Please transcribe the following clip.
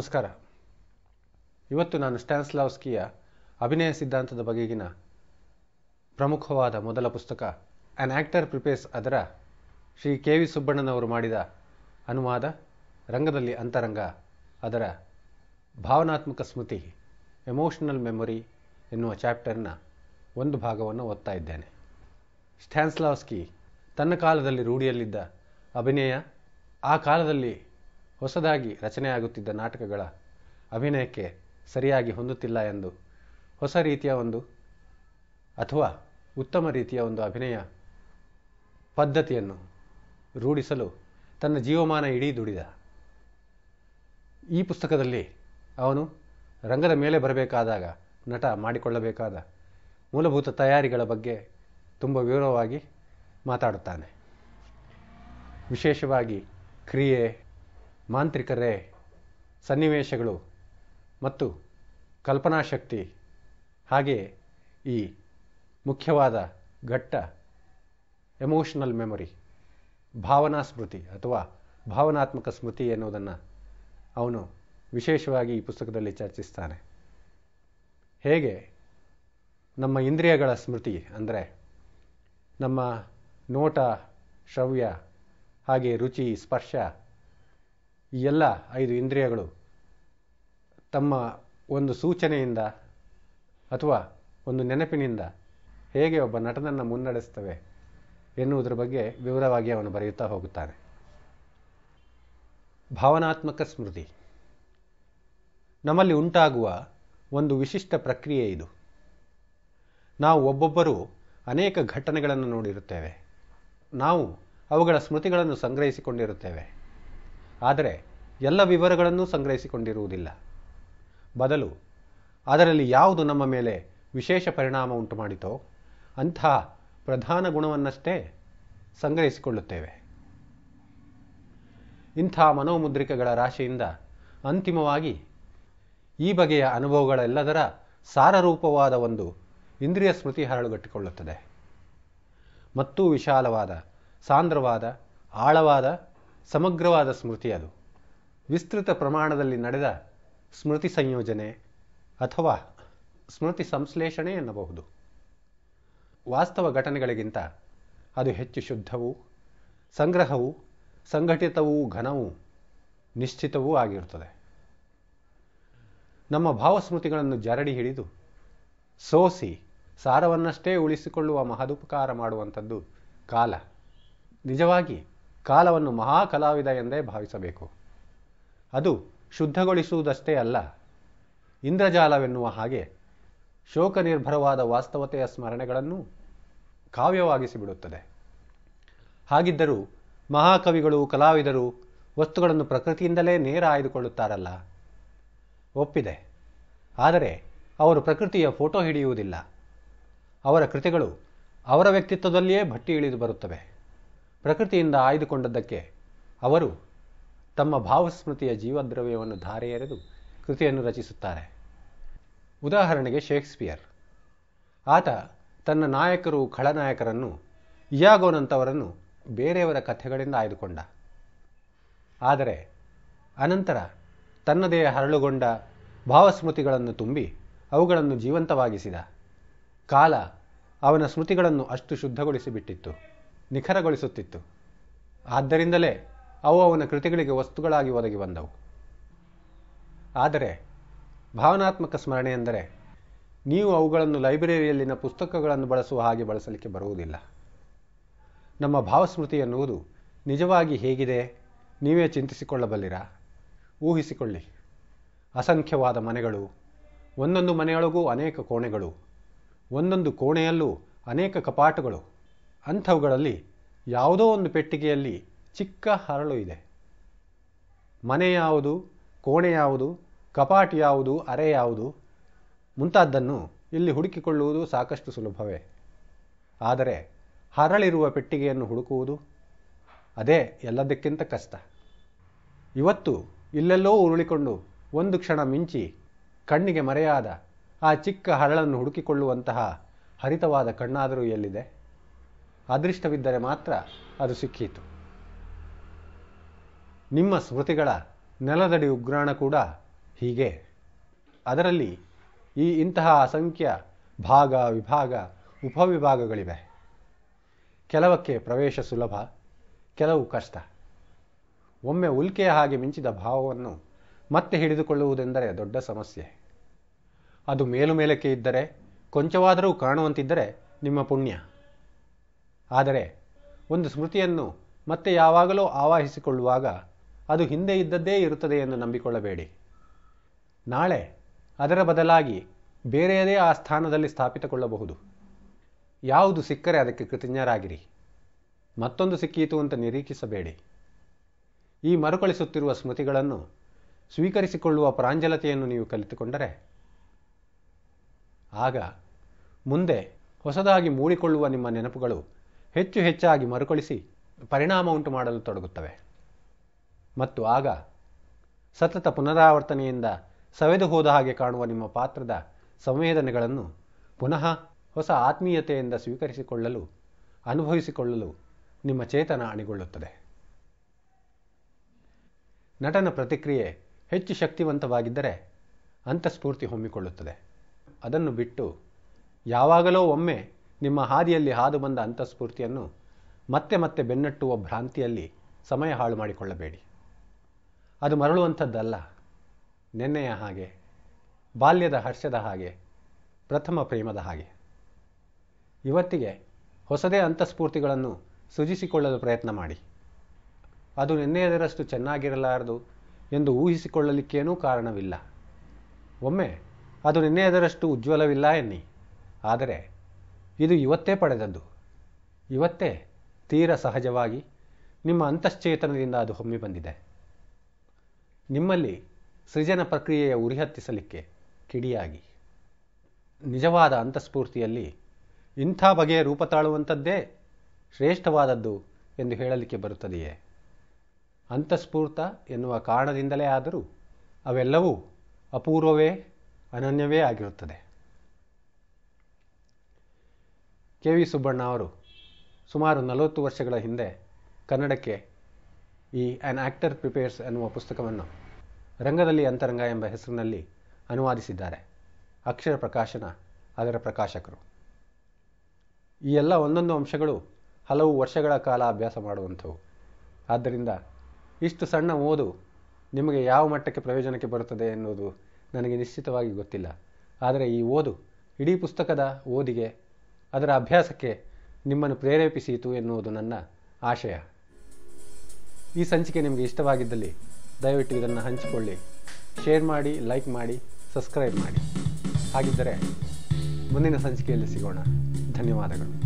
ನಮಸ್ಕಾರ ಇವತ್ತು ನಾನು ಸ್ಟ್ಯಾನ್ಸ್ಲಾವ್ಸ್ಕಿಯ ಅಭಿನಯ ಸಿದ್ಧಾಂತದ ಬಗೆಗಿನ ಪ್ರಮುಖವಾದ ಮೊದಲ ಪುಸ್ತಕ ಆ್ಯನ್ ಆ್ಯಕ್ಟರ್ ಪ್ರಿಪೇರ್ಸ್ ಅದರ ಶ್ರೀ ಕೆ ವಿ ಸುಬ್ಬಣ್ಣನವರು ಮಾಡಿದ ಅನುವಾದ ರಂಗದಲ್ಲಿ ಅಂತರಂಗ ಅದರ ಭಾವನಾತ್ಮಕ ಸ್ಮೃತಿ ಎಮೋಷನಲ್ ಮೆಮೊರಿ ಎನ್ನುವ ಚಾಪ್ಟರ್ನ ಒಂದು ಭಾಗವನ್ನು ಓದ್ತಾ ಇದ್ದೇನೆ ಸ್ಟ್ಯಾನ್ಸ್ಲಾವ್ಸ್ಕಿ ತನ್ನ ಕಾಲದಲ್ಲಿ ರೂಢಿಯಲ್ಲಿದ್ದ ಅಭಿನಯ ಆ ಕಾಲದಲ್ಲಿ ಹೊಸದಾಗಿ ರಚನೆಯಾಗುತ್ತಿದ್ದ ನಾಟಕಗಳ ಅಭಿನಯಕ್ಕೆ ಸರಿಯಾಗಿ ಹೊಂದುತ್ತಿಲ್ಲ ಎಂದು ಹೊಸ ರೀತಿಯ ಒಂದು ಅಥವಾ ಉತ್ತಮ ರೀತಿಯ ಒಂದು ಅಭಿನಯ ಪದ್ಧತಿಯನ್ನು ರೂಢಿಸಲು ತನ್ನ ಜೀವಮಾನ ಇಡೀ ದುಡಿದ ಈ ಪುಸ್ತಕದಲ್ಲಿ ಅವನು ರಂಗದ ಮೇಲೆ ಬರಬೇಕಾದಾಗ ನಟ ಮಾಡಿಕೊಳ್ಳಬೇಕಾದ ಮೂಲಭೂತ ತಯಾರಿಗಳ ಬಗ್ಗೆ ತುಂಬ ವಿವರವಾಗಿ ಮಾತಾಡುತ್ತಾನೆ ವಿಶೇಷವಾಗಿ ಕ್ರಿಯೆ ಮಾಂತ್ರಿಕರೇ ಸನ್ನಿವೇಶಗಳು ಮತ್ತು ಕಲ್ಪನಾಶಕ್ತಿ ಹಾಗೆಯೇ ಈ ಮುಖ್ಯವಾದ ಘಟ್ಟ ಎಮೋಷನಲ್ ಮೆಮೊರಿ ಭಾವನಾ ಸ್ಮೃತಿ ಅಥವಾ ಭಾವನಾತ್ಮಕ ಸ್ಮೃತಿ ಎನ್ನುವುದನ್ನು ಅವನು ವಿಶೇಷವಾಗಿ ಈ ಪುಸ್ತಕದಲ್ಲಿ ಚರ್ಚಿಸ್ತಾನೆ ಹೇಗೆ ನಮ್ಮ ಇಂದ್ರಿಯಗಳ ಸ್ಮೃತಿ ಅಂದರೆ ನಮ್ಮ ನೋಟ ಶ್ರವ್ಯ ಹಾಗೆ ರುಚಿ ಸ್ಪರ್ಶ ಈ ಎಲ್ಲ ಐದು ಇಂದ್ರಿಯಗಳು ತಮ್ಮ ಒಂದು ಸೂಚನೆಯಿಂದ ಅಥವಾ ಒಂದು ನೆನಪಿನಿಂದ ಹೇಗೆ ಒಬ್ಬ ನಟನನ್ನು ಮುನ್ನಡೆಸ್ತವೆ ಎನ್ನುವುದರ ಬಗ್ಗೆ ವಿವರವಾಗಿ ಅವನು ಬರೆಯುತ್ತಾ ಹೋಗುತ್ತಾನೆ ಭಾವನಾತ್ಮಕ ಸ್ಮೃತಿ ನಮ್ಮಲ್ಲಿ ಉಂಟಾಗುವ ಒಂದು ವಿಶಿಷ್ಟ ಪ್ರಕ್ರಿಯೆ ಇದು ನಾವು ಒಬ್ಬೊಬ್ಬರು ಅನೇಕ ಘಟನೆಗಳನ್ನು ನೋಡಿರುತ್ತೇವೆ ನಾವು ಅವುಗಳ ಸ್ಮೃತಿಗಳನ್ನು ಸಂಗ್ರಹಿಸಿಕೊಂಡಿರುತ್ತೇವೆ ಆದರೆ ಎಲ್ಲ ವಿವರಗಳನ್ನು ಸಂಗ್ರಹಿಸಿಕೊಂಡಿರುವುದಿಲ್ಲ ಬದಲು ಅದರಲ್ಲಿ ಯಾವುದು ನಮ್ಮ ಮೇಲೆ ವಿಶೇಷ ಪರಿಣಾಮ ಉಂಟು ಮಾಡಿತೋ ಅಂಥ ಪ್ರಧಾನ ಗುಣವನ್ನಷ್ಟೇ ಸಂಗ್ರಹಿಸಿಕೊಳ್ಳುತ್ತೇವೆ ಇಂಥ ಮನೋಮುದ್ರಿಕೆಗಳ ರಾಶಿಯಿಂದ ಅಂತಿಮವಾಗಿ ಈ ಬಗೆಯ ಅನುಭವಗಳೆಲ್ಲದರ ಸಾರರೂಪವಾದ ಒಂದು ಇಂದ್ರಿಯ ಸ್ಮೃತಿ ಹರಳುಗಟ್ಟಿಕೊಳ್ಳುತ್ತದೆ ಮತ್ತೂ ವಿಶಾಲವಾದ ಸಾಂದ್ರವಾದ ಆಳವಾದ ಸಮಗ್ರವಾದ ಸ್ಮೃತಿ ಅದು ವಿಸ್ತೃತ ಪ್ರಮಾಣದಲ್ಲಿ ನಡೆದ ಸ್ಮೃತಿ ಸಂಯೋಜನೆ ಅಥವಾ ಸ್ಮೃತಿ ಸಂಶ್ಲೇಷಣೆ ಎನ್ನಬಹುದು ವಾಸ್ತವ ಘಟನೆಗಳಿಗಿಂತ ಅದು ಹೆಚ್ಚು ಶುದ್ಧವೂ ಸಂಗ್ರಹವು ಸಂಘಟಿತವೂ ಘನವೂ ನಿಶ್ಚಿತವೂ ಆಗಿರುತ್ತದೆ ನಮ್ಮ ಭಾವಸ್ಮೃತಿಗಳನ್ನು ಜರಡಿ ಹಿಡಿದು ಸೋಸಿ ಸಾರವನ್ನಷ್ಟೇ ಉಳಿಸಿಕೊಳ್ಳುವ ಮಹದುಪಕಾರ ಮಾಡುವಂಥದ್ದು ಕಾಲ ನಿಜವಾಗಿ ಕಾಲವನ್ನು ಮಹಾಕಲಾವಿದ ಎಂದೇ ಭಾವಿಸಬೇಕು ಅದು ಶುದ್ಧಗೊಳಿಸುವುದಷ್ಟೇ ಅಲ್ಲ ಇಂದ್ರಜಾಲವೆನ್ನುವ ಹಾಗೆ ಶೋಕ ನಿರ್ಭರವಾದ ವಾಸ್ತವತೆಯ ಸ್ಮರಣೆಗಳನ್ನು ಕಾವ್ಯವಾಗಿಸಿಬಿಡುತ್ತದೆ ಹಾಗಿದ್ದರೂ ಮಹಾಕವಿಗಳು ಕಲಾವಿದರು ವಸ್ತುಗಳನ್ನು ಪ್ರಕೃತಿಯಿಂದಲೇ ನೇರ ಆಯ್ದುಕೊಳ್ಳುತ್ತಾರಲ್ಲ ಒಪ್ಪಿದೆ ಆದರೆ ಅವರು ಪ್ರಕೃತಿಯ ಫೋಟೋ ಹಿಡಿಯುವುದಿಲ್ಲ ಅವರ ಕೃತಿಗಳು ಅವರ ವ್ಯಕ್ತಿತ್ವದಲ್ಲಿಯೇ ಭಟ್ಟಿ ಇಳಿದು ಬರುತ್ತವೆ ಪ್ರಕೃತಿಯಿಂದ ಆಯ್ದುಕೊಂಡದ್ದಕ್ಕೆ ಅವರು ತಮ್ಮ ಭಾವಸ್ಮೃತಿಯ ಜೀವದ್ರವ್ಯವನ್ನು ಧಾರೆ ಎರೆದು ಕೃತಿಯನ್ನು ರಚಿಸುತ್ತಾರೆ ಉದಾಹರಣೆಗೆ ಶೇಕ್ಸ್ಪಿಯರ್ ಆತ ತನ್ನ ನಾಯಕರು ಖಳನಾಯಕರನ್ನು ಇಯಾಗೋನಂಥವರನ್ನು ಬೇರೆಯವರ ಕಥೆಗಳಿಂದ ಆಯ್ದುಕೊಂಡ ಆದರೆ ಅನಂತರ ತನ್ನದೇ ಹರಳುಗೊಂಡ ಭಾವಸ್ಮೃತಿಗಳನ್ನು ತುಂಬಿ ಅವುಗಳನ್ನು ಜೀವಂತವಾಗಿಸಿದ ಕಾಲ ಅವನ ಸ್ಮೃತಿಗಳನ್ನು ಅಷ್ಟು ಶುದ್ಧಗೊಳಿಸಿಬಿಟ್ಟಿತ್ತು ನಿಖರಗೊಳಿಸುತ್ತಿತ್ತು ಆದ್ದರಿಂದಲೇ ಅವು ಅವನ ಕೃತಿಗಳಿಗೆ ವಸ್ತುಗಳಾಗಿ ಒದಗಿ ಬಂದವು ಆದರೆ ಭಾವನಾತ್ಮಕ ಸ್ಮರಣೆ ಎಂದರೆ ನೀವು ಅವುಗಳನ್ನು ಲೈಬ್ರರಿಯಲ್ಲಿನ ಪುಸ್ತಕಗಳನ್ನು ಬಳಸುವ ಹಾಗೆ ಬಳಸಲಿಕ್ಕೆ ಬರುವುದಿಲ್ಲ ನಮ್ಮ ಭಾವಸ್ಮೃತಿ ಎನ್ನುವುದು ನಿಜವಾಗಿ ಹೇಗಿದೆ ನೀವೇ ಚಿಂತಿಸಿಕೊಳ್ಳಬಲ್ಲಿರಾ ಊಹಿಸಿಕೊಳ್ಳಿ ಅಸಂಖ್ಯವಾದ ಮನೆಗಳು ಒಂದೊಂದು ಮನೆಯೊಳಗೂ ಅನೇಕ ಕೋಣೆಗಳು ಒಂದೊಂದು ಕೋಣೆಯಲ್ಲೂ ಅನೇಕ ಕಪಾಟುಗಳು ಅಂಥವುಗಳಲ್ಲಿ ಯಾವುದೋ ಒಂದು ಪೆಟ್ಟಿಗೆಯಲ್ಲಿ ಚಿಕ್ಕ ಹರಳು ಇದೆ ಮನೆ ಯಾವುದು ಕೋಣೆ ಯಾವುದು ಕಪಾಟ್ ಯಾವುದು ಅರೆ ಯಾವುದು ಮುಂತಾದ್ದನ್ನು ಇಲ್ಲಿ ಹುಡುಕಿಕೊಳ್ಳುವುದು ಸಾಕಷ್ಟು ಸುಲಭವೇ ಆದರೆ ಹರಳಿರುವ ಪೆಟ್ಟಿಗೆಯನ್ನು ಹುಡುಕುವುದು ಅದೇ ಎಲ್ಲದಕ್ಕಿಂತ ಕಷ್ಟ ಇವತ್ತು ಇಲ್ಲೆಲ್ಲೋ ಉರುಳಿಕೊಂಡು ಒಂದು ಕ್ಷಣ ಮಿಂಚಿ ಕಣ್ಣಿಗೆ ಮರೆಯಾದ ಆ ಚಿಕ್ಕ ಹರಳನ್ನು ಹುಡುಕಿಕೊಳ್ಳುವಂತಹ ಹರಿತವಾದ ಕಣ್ಣಾದರೂ ಎಲ್ಲಿದೆ ಅದೃಷ್ಟವಿದ್ದರೆ ಮಾತ್ರ ಅದು ಸಿಕ್ಕೀತು ನಿಮ್ಮ ಸ್ಮೃತಿಗಳ ನೆಲದಡಿ ಉಗ್ರಾಣ ಕೂಡ ಹೀಗೆ ಅದರಲ್ಲಿ ಈ ಇಂತಹ ಅಸಂಖ್ಯ ಭಾಗ ವಿಭಾಗ ಉಪವಿಭಾಗಗಳಿವೆ ಕೆಲವಕ್ಕೆ ಪ್ರವೇಶ ಸುಲಭ ಕೆಲವು ಕಷ್ಟ ಒಮ್ಮೆ ಉಲ್ಕೆಯ ಹಾಗೆ ಮಿಂಚಿದ ಭಾವವನ್ನು ಮತ್ತೆ ಹಿಡಿದುಕೊಳ್ಳುವುದೆಂದರೆ ದೊಡ್ಡ ಸಮಸ್ಯೆ ಅದು ಮೇಲುಮೇಲಕ್ಕೆ ಇದ್ದರೆ ಕೊಂಚವಾದರೂ ಕಾಣುವಂತಿದ್ದರೆ ನಿಮ್ಮ ಪುಣ್ಯ ಆದರೆ ಒಂದು ಸ್ಮೃತಿಯನ್ನು ಮತ್ತೆ ಯಾವಾಗಲೂ ಆವಾಹಿಸಿಕೊಳ್ಳುವಾಗ ಅದು ಹಿಂದೆ ಇದ್ದದ್ದೇ ಇರುತ್ತದೆ ಎಂದು ನಂಬಿಕೊಳ್ಳಬೇಡಿ ನಾಳೆ ಅದರ ಬದಲಾಗಿ ಬೇರೆಯದೇ ಆ ಸ್ಥಾನದಲ್ಲಿ ಸ್ಥಾಪಿತಗೊಳ್ಳಬಹುದು ಯಾವುದು ಸಿಕ್ಕರೆ ಅದಕ್ಕೆ ಕೃತಜ್ಞರಾಗಿರಿ ಮತ್ತೊಂದು ಸಿಕ್ಕೀತು ಅಂತ ನಿರೀಕ್ಷಿಸಬೇಡಿ ಈ ಮರುಕಳಿಸುತ್ತಿರುವ ಸ್ಮೃತಿಗಳನ್ನು ಸ್ವೀಕರಿಸಿಕೊಳ್ಳುವ ಪ್ರಾಂಜಲತೆಯನ್ನು ನೀವು ಕಲಿತುಕೊಂಡರೆ ಆಗ ಮುಂದೆ ಹೊಸದಾಗಿ ಮೂಡಿಕೊಳ್ಳುವ ನಿಮ್ಮ ನೆನಪುಗಳು ಹೆಚ್ಚು ಹೆಚ್ಚಾಗಿ ಮರುಕಳಿಸಿ ಪರಿಣಾಮ ಉಂಟು ಮಾಡಲು ತೊಡಗುತ್ತವೆ ಮತ್ತು ಆಗ ಸತತ ಪುನರಾವರ್ತನೆಯಿಂದ ಸವೆದು ಹೋದ ಹಾಗೆ ಕಾಣುವ ನಿಮ್ಮ ಪಾತ್ರದ ಸಂವೇದನೆಗಳನ್ನು ಪುನಃ ಹೊಸ ಆತ್ಮೀಯತೆಯಿಂದ ಸ್ವೀಕರಿಸಿಕೊಳ್ಳಲು ಅನುಭವಿಸಿಕೊಳ್ಳಲು ನಿಮ್ಮ ಚೇತನ ಅಣಿಗೊಳ್ಳುತ್ತದೆ ನಟನ ಪ್ರತಿಕ್ರಿಯೆ ಹೆಚ್ಚು ಶಕ್ತಿವಂತವಾಗಿದ್ದರೆ ಅಂತಸ್ಫೂರ್ತಿ ಹೊಮ್ಮಿಕೊಳ್ಳುತ್ತದೆ ಅದನ್ನು ಬಿಟ್ಟು ಯಾವಾಗಲೋ ಒಮ್ಮೆ ನಿಮ್ಮ ಹಾದಿಯಲ್ಲಿ ಹಾದು ಬಂದ ಅಂತಸ್ಫೂರ್ತಿಯನ್ನು ಮತ್ತೆ ಮತ್ತೆ ಬೆನ್ನಟ್ಟುವ ಭ್ರಾಂತಿಯಲ್ಲಿ ಸಮಯ ಹಾಳು ಮಾಡಿಕೊಳ್ಳಬೇಡಿ ಅದು ಮರಳುವಂಥದ್ದಲ್ಲ ನೆನ್ನೆಯ ಹಾಗೆ ಬಾಲ್ಯದ ಹರ್ಷದ ಹಾಗೆ ಪ್ರಥಮ ಪ್ರೇಮದ ಹಾಗೆ ಇವತ್ತಿಗೆ ಹೊಸದೇ ಅಂತಸ್ಫೂರ್ತಿಗಳನ್ನು ಸೃಜಿಸಿಕೊಳ್ಳಲು ಪ್ರಯತ್ನ ಮಾಡಿ ಅದು ನೆನ್ನೆಯದರಷ್ಟು ಚೆನ್ನಾಗಿರಲಾರದು ಎಂದು ಊಹಿಸಿಕೊಳ್ಳಲಿಕ್ಕೇನೂ ಕಾರಣವಿಲ್ಲ ಒಮ್ಮೆ ಅದು ನೆನ್ನೆಯದರಷ್ಟು ಉಜ್ವಲವಿಲ್ಲ ಎನ್ನಿ ಆದರೆ ಇದು ಇವತ್ತೇ ಪಡೆದದ್ದು ಇವತ್ತೇ ತೀರ ಸಹಜವಾಗಿ ನಿಮ್ಮ ಅಂತಶ್ಚೇತನದಿಂದ ಅದು ಹೊಮ್ಮಿ ಬಂದಿದೆ ನಿಮ್ಮಲ್ಲಿ ಸೃಜನ ಪ್ರಕ್ರಿಯೆಯ ಉರಿಹತ್ತಿಸಲಿಕ್ಕೆ ಕಿಡಿಯಾಗಿ ನಿಜವಾದ ಅಂತಸ್ಫೂರ್ತಿಯಲ್ಲಿ ಇಂಥ ಬಗೆಯ ರೂಪ ತಾಳುವಂಥದ್ದೇ ಶ್ರೇಷ್ಠವಾದದ್ದು ಎಂದು ಹೇಳಲಿಕ್ಕೆ ಬರುತ್ತದೆಯೇ ಅಂತಸ್ಫೂರ್ತ ಎನ್ನುವ ಕಾರಣದಿಂದಲೇ ಆದರೂ ಅವೆಲ್ಲವೂ ಅಪೂರ್ವವೇ ಅನನ್ಯವೇ ಆಗಿರುತ್ತದೆ ಕೆ ವಿ ಸುಬ್ಬಣ್ಣ ಅವರು ಸುಮಾರು ನಲವತ್ತು ವರ್ಷಗಳ ಹಿಂದೆ ಕನ್ನಡಕ್ಕೆ ಈ ಆ್ಯನ್ ಆ್ಯಕ್ಟರ್ ಪ್ರಿಪೇರ್ಸ್ ಎನ್ನುವ ಪುಸ್ತಕವನ್ನು ರಂಗದಲ್ಲಿ ಅಂತರಂಗ ಎಂಬ ಹೆಸರಿನಲ್ಲಿ ಅನುವಾದಿಸಿದ್ದಾರೆ ಅಕ್ಷರ ಪ್ರಕಾಶನ ಅದರ ಪ್ರಕಾಶಕರು ಈ ಎಲ್ಲ ಒಂದೊಂದು ಅಂಶಗಳು ಹಲವು ವರ್ಷಗಳ ಕಾಲ ಅಭ್ಯಾಸ ಮಾಡುವಂಥವು ಆದ್ದರಿಂದ ಇಷ್ಟು ಸಣ್ಣ ಓದು ನಿಮಗೆ ಯಾವ ಮಟ್ಟಕ್ಕೆ ಪ್ರಯೋಜನಕ್ಕೆ ಬರುತ್ತದೆ ಎನ್ನುವುದು ನನಗೆ ನಿಶ್ಚಿತವಾಗಿ ಗೊತ್ತಿಲ್ಲ ಆದರೆ ಈ ಓದು ಇಡೀ ಪುಸ್ತಕದ ಓದಿಗೆ ಅದರ ಅಭ್ಯಾಸಕ್ಕೆ ನಿಮ್ಮನ್ನು ಪ್ರೇರೇಪಿಸಿತು ಎನ್ನುವುದು ನನ್ನ ಆಶಯ ಈ ಸಂಚಿಕೆ ನಿಮಗೆ ಇಷ್ಟವಾಗಿದ್ದಲ್ಲಿ ದಯವಿಟ್ಟು ಇದನ್ನು ಹಂಚಿಕೊಳ್ಳಿ ಶೇರ್ ಮಾಡಿ ಲೈಕ್ ಮಾಡಿ ಸಬ್ಸ್ಕ್ರೈಬ್ ಮಾಡಿ ಹಾಗಿದ್ದರೆ ಮುಂದಿನ ಸಂಚಿಕೆಯಲ್ಲಿ ಸಿಗೋಣ ಧನ್ಯವಾದಗಳು